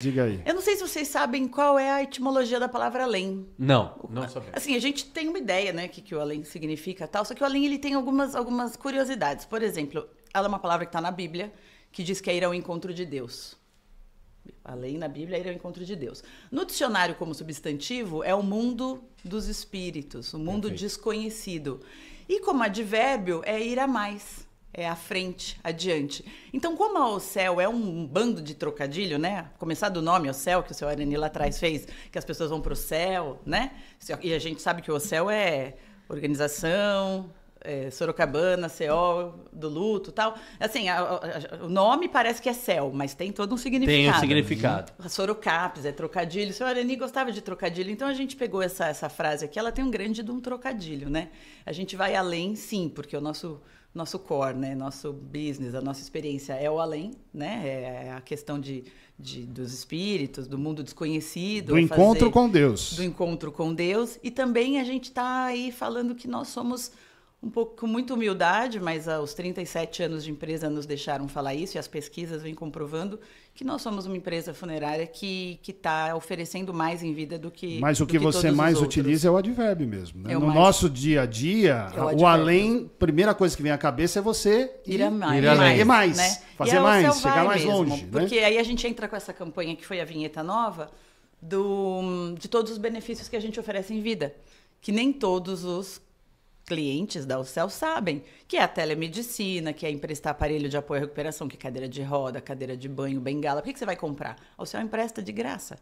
Diga aí. Eu não sei se vocês sabem qual é a etimologia da palavra além. Não, não sabemos. Assim, a gente tem uma ideia, né, que que o além significa, tal, só que o além ele tem algumas algumas curiosidades. Por exemplo, ela é uma palavra que está na Bíblia, que diz que é ir ao encontro de Deus. Além na Bíblia é ir ao encontro de Deus. No dicionário como substantivo é o mundo dos espíritos, o mundo desconhecido. E como advérbio é ir a mais é à frente, adiante. Então, como a OCEL é um bando de trocadilho, né? Começar do nome OCEL, que o seu Arani lá atrás fez, que as pessoas vão para o céu, né? E a gente sabe que o OCEL é organização, é, Sorocabana, CO, do luto tal. Assim, a, a, o nome parece que é céu, mas tem todo um significado. Tem um né? significado. Uhum. Sorocapes, é trocadilho. O senhor Arani gostava de trocadilho, então a gente pegou essa, essa frase aqui, ela tem um grande de um trocadilho, né? A gente vai além, sim, porque o nosso nosso core, né? Nosso business, a nossa experiência é o além, né? É a questão de, de dos espíritos, do mundo desconhecido. Do é encontro fazer, com Deus. Do encontro com Deus. E também a gente está aí falando que nós somos um pouco com muita humildade, mas ah, os 37 anos de empresa nos deixaram falar isso e as pesquisas vêm comprovando que nós somos uma empresa funerária que está oferecendo mais em vida do que. Mas o que, que você mais utiliza é o advérbio mesmo. Né? É no mais... nosso dia a dia, é o, o, além, primeira coisa que vem à cabeça é você ir, ir mais. Ir mais, mais né? Fazer é mais, chegar mais mesmo, longe. Né? Porque né? aí a gente entra com essa campanha que foi a vinheta nova do, de todos os benefícios que a gente oferece em vida. Que nem todos os clientes da UCEL sabem, que é a telemedicina, que é emprestar aparelho de apoio à recuperação, que é cadeira de roda, cadeira de banho, bengala. Por que, que você vai comprar? A UCEL empresta de graça.